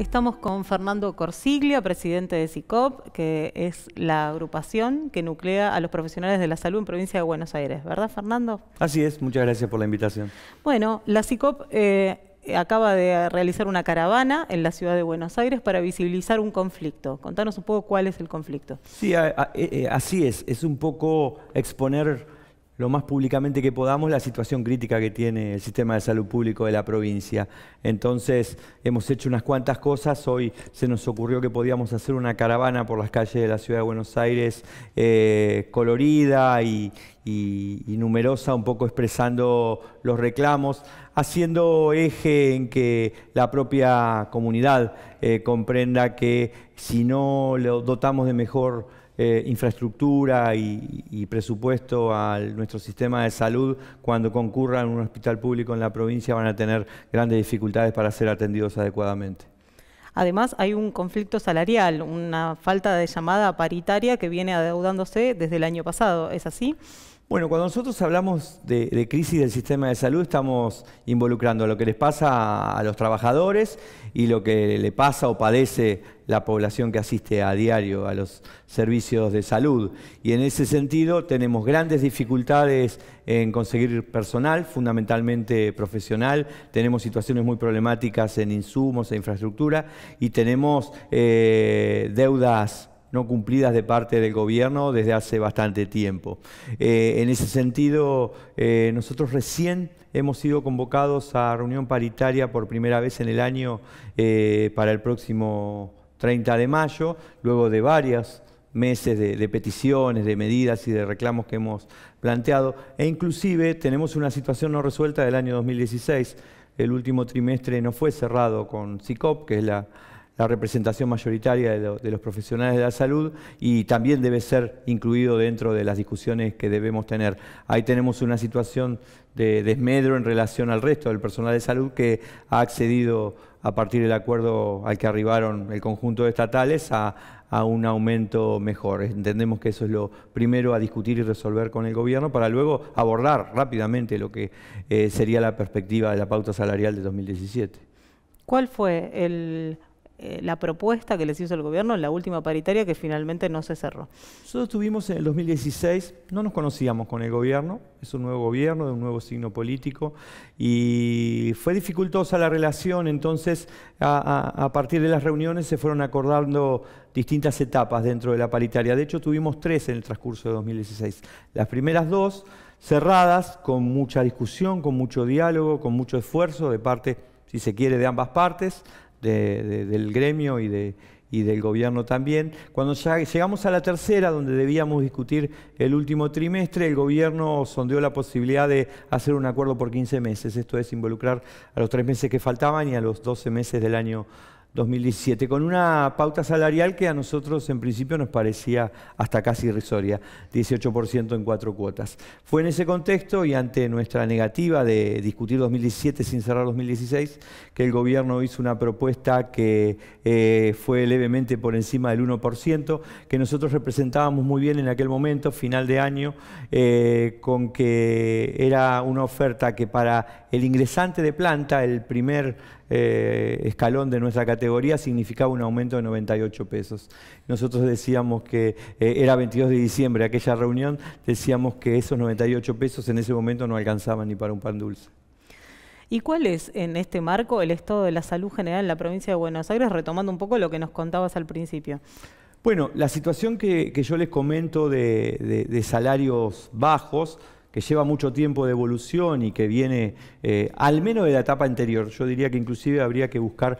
Estamos con Fernando Corsiglia, presidente de CICOP, que es la agrupación que nuclea a los profesionales de la salud en provincia de Buenos Aires, ¿verdad Fernando? Así es, muchas gracias por la invitación. Bueno, la CICOP eh, acaba de realizar una caravana en la ciudad de Buenos Aires para visibilizar un conflicto. Contanos un poco cuál es el conflicto. Sí, eh, eh, así es, es un poco exponer lo más públicamente que podamos la situación crítica que tiene el sistema de salud público de la provincia. Entonces, hemos hecho unas cuantas cosas. Hoy se nos ocurrió que podíamos hacer una caravana por las calles de la ciudad de Buenos Aires eh, colorida y, numerosa, un poco expresando los reclamos, haciendo eje en que la propia comunidad eh, comprenda que si no lo dotamos de mejor eh, infraestructura y, y presupuesto a nuestro sistema de salud, cuando concurran a un hospital público en la provincia van a tener grandes dificultades para ser atendidos adecuadamente. Además, hay un conflicto salarial, una falta de llamada paritaria que viene adeudándose desde el año pasado. ¿Es así? Bueno, cuando nosotros hablamos de, crisis del sistema de salud, estamos involucrando lo que les pasa a los trabajadores y lo que le pasa o padece la población que asiste a diario a los servicios de salud. Y en ese sentido tenemos grandes dificultades en conseguir personal, fundamentalmente profesional, tenemos situaciones muy problemáticas en insumos e infraestructura y tenemos eh, deudas no cumplidas de parte del gobierno desde hace bastante tiempo. Eh, en ese sentido, eh, nosotros recién hemos sido convocados a reunión paritaria por primera vez en el año eh, para el próximo 30 de mayo, luego de varios meses de, de, peticiones, de medidas y de reclamos que hemos planteado. E inclusive tenemos una situación no resuelta del año 2016. El último trimestre no fue cerrado con CICOP, que es la la representación mayoritaria de, los profesionales de la salud y también debe ser incluido dentro de las discusiones que debemos tener. Ahí tenemos una situación de desmedro en relación al resto del personal de salud que ha accedido a partir del acuerdo al que arribaron el conjunto de estatales a, un aumento mejor. Entendemos que eso es lo primero a discutir y resolver con el gobierno para luego abordar rápidamente lo que eh, sería la perspectiva de la pauta salarial de 2017. ¿Cuál fue el eh, la propuesta que les hizo el gobierno en la última paritaria que finalmente no se cerró. Nosotros estuvimos en el 2016, no nos conocíamos con el gobierno, es un nuevo gobierno de un nuevo signo político y fue dificultosa la relación, entonces a, a partir de las reuniones se fueron acordando distintas etapas dentro de la paritaria. De hecho, tuvimos tres en el transcurso de 2016. Las primeras dos cerradas, con mucha discusión, con mucho diálogo, con mucho esfuerzo de parte, si se quiere, de ambas partes, del gremio y, de, y del gobierno también. Cuando ya llegamos a la tercera, donde debíamos discutir el último trimestre, el gobierno sondeó la posibilidad de hacer un acuerdo por 15 meses, esto es involucrar a los tres meses que faltaban y a los 12 meses del año 2017, con una pauta salarial que a nosotros en principio nos parecía hasta casi irrisoria, 18% en cuatro cuotas. Fue en ese contexto y ante nuestra negativa de discutir 2017 sin cerrar 2016, que el gobierno hizo una propuesta que eh, fue levemente por encima del 1%, que nosotros representábamos muy bien en aquel momento, final de año, eh, con que era una oferta que para el ingresante de planta, el primer eh, escalón de nuestra categoría, significaba un aumento de 98 pesos. Nosotros decíamos que eh, era 22 de diciembre, aquella reunión, decíamos que esos 98 pesos en ese momento no alcanzaban ni para un pan dulce. ¿Y cuál es en este marco el estado de la salud general en la provincia de Buenos Aires, retomando un poco lo que nos contabas al principio? Bueno, la situación que, yo les comento de, salarios bajos, que lleva mucho tiempo de evolución y que viene eh, al menos de la etapa anterior. Yo diría que inclusive habría que buscar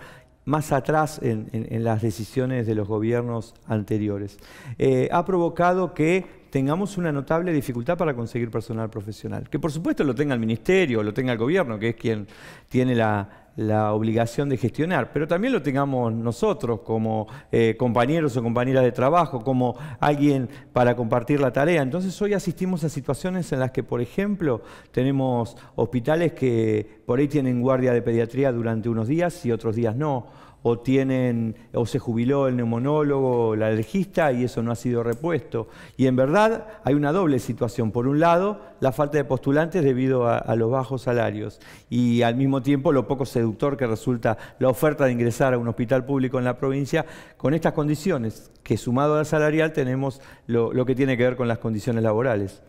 más atrás en, las decisiones de los gobiernos anteriores. Eh, ha provocado que tengamos una notable dificultad para conseguir personal profesional, que por supuesto lo tenga el ministerio, lo tenga el gobierno, que es quien tiene la, la obligación de gestionar, pero también lo tengamos nosotros como eh, compañeros o compañeras de trabajo, como alguien para compartir la tarea. Entonces hoy asistimos a situaciones en las que, por ejemplo, tenemos hospitales que por ahí tienen guardia de pediatría durante unos días y otros días no o tienen o se jubiló el neumonólogo, la alergista y eso no ha sido repuesto. Y en verdad hay una doble situación. Por un lado, la falta de postulantes debido a, los bajos salarios y al mismo tiempo lo poco seductor que resulta la oferta de ingresar a un hospital público en la provincia con estas condiciones, que sumado al salarial tenemos lo, lo que tiene que ver con las condiciones laborales.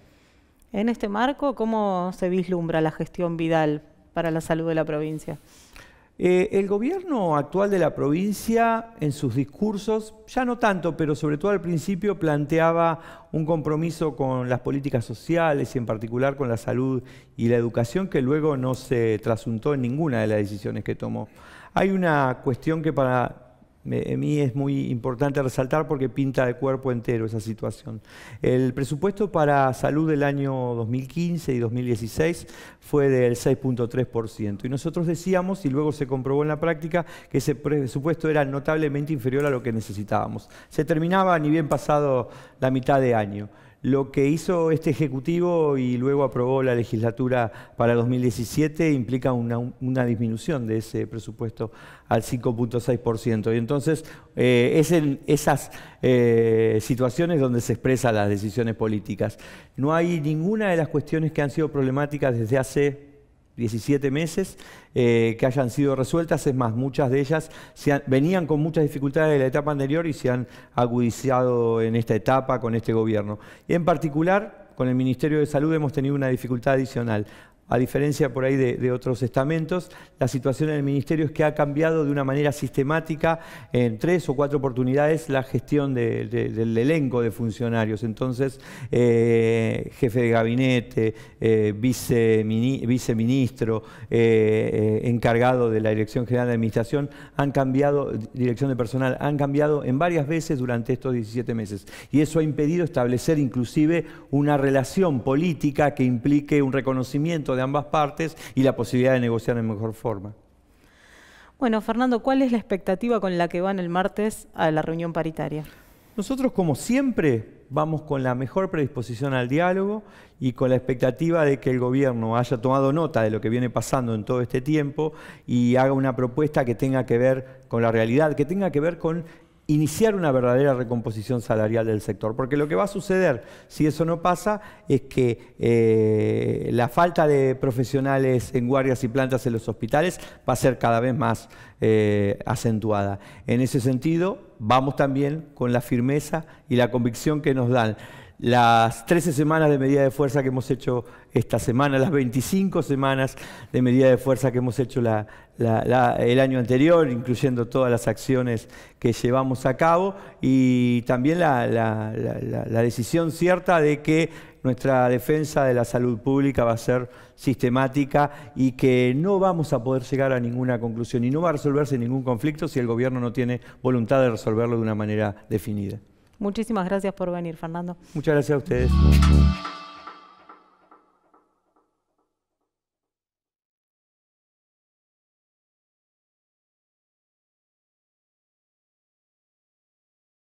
En este marco, ¿cómo se vislumbra la gestión Vidal para la salud de la provincia? Eh, el gobierno actual de la provincia en sus discursos, ya no tanto, pero sobre todo al principio planteaba un compromiso con las políticas sociales y en particular con la salud y la educación que luego no se trasuntó en ninguna de las decisiones que tomó. Hay una cuestión que para a mí es muy importante resaltar porque pinta de cuerpo entero esa situación. El presupuesto para salud del año 2015 y 2016 fue del 6.3% y nosotros decíamos, y luego se comprobó en la práctica, que ese presupuesto era notablemente inferior a lo que necesitábamos. Se terminaba ni bien pasado la mitad de año. Lo que hizo este Ejecutivo y luego aprobó la legislatura para 2017 implica una, disminución de ese presupuesto al 5.6%. Y entonces eh, es en esas eh, situaciones donde se expresan las decisiones políticas. No hay ninguna de las cuestiones que han sido problemáticas desde hace 17 meses eh, que hayan sido resueltas. Es más, muchas de ellas se venían con muchas dificultades de la etapa anterior y se han agudizado en esta etapa con este gobierno. Y en particular, con el Ministerio de Salud hemos tenido una dificultad adicional a diferencia por ahí de, otros estamentos, la situación en el Ministerio es que ha cambiado de una manera sistemática en tres o cuatro oportunidades la gestión del elenco de funcionarios. Entonces, eh, jefe de gabinete, eh, viceministro, eh, encargado de la Dirección General de Administración, han cambiado, dirección de personal, han cambiado en varias veces durante estos 17 meses. Y eso ha impedido establecer inclusive una relación política que implique un reconocimiento de ambas partes y la posibilidad de negociar en mejor forma. Bueno, Fernando, ¿cuál es la expectativa con la que van el martes a la reunión paritaria? Nosotros, como siempre, vamos con la mejor predisposición al diálogo y con la expectativa de que el gobierno haya tomado nota de lo que viene pasando en todo este tiempo y haga una propuesta que tenga que ver con la realidad, que tenga que ver con iniciar una verdadera recomposición salarial del sector, porque lo que va a suceder si eso no pasa es que eh, la falta de profesionales en guardias y plantas en los hospitales va a ser cada vez más eh, acentuada. En ese sentido, vamos también con la firmeza y la convicción que nos dan las 13 semanas de medida de fuerza que hemos hecho esta semana, las 25 semanas de medida de fuerza que hemos hecho el año anterior, incluyendo todas las acciones que llevamos a cabo y también la decisión cierta de que nuestra defensa de la salud pública va a ser sistemática y que no vamos a poder llegar a ninguna conclusión y no va a resolverse ningún conflicto si el gobierno no tiene voluntad de resolverlo de una manera definida. Muchísimas gracias por venir, Fernando. Muchas gracias a ustedes.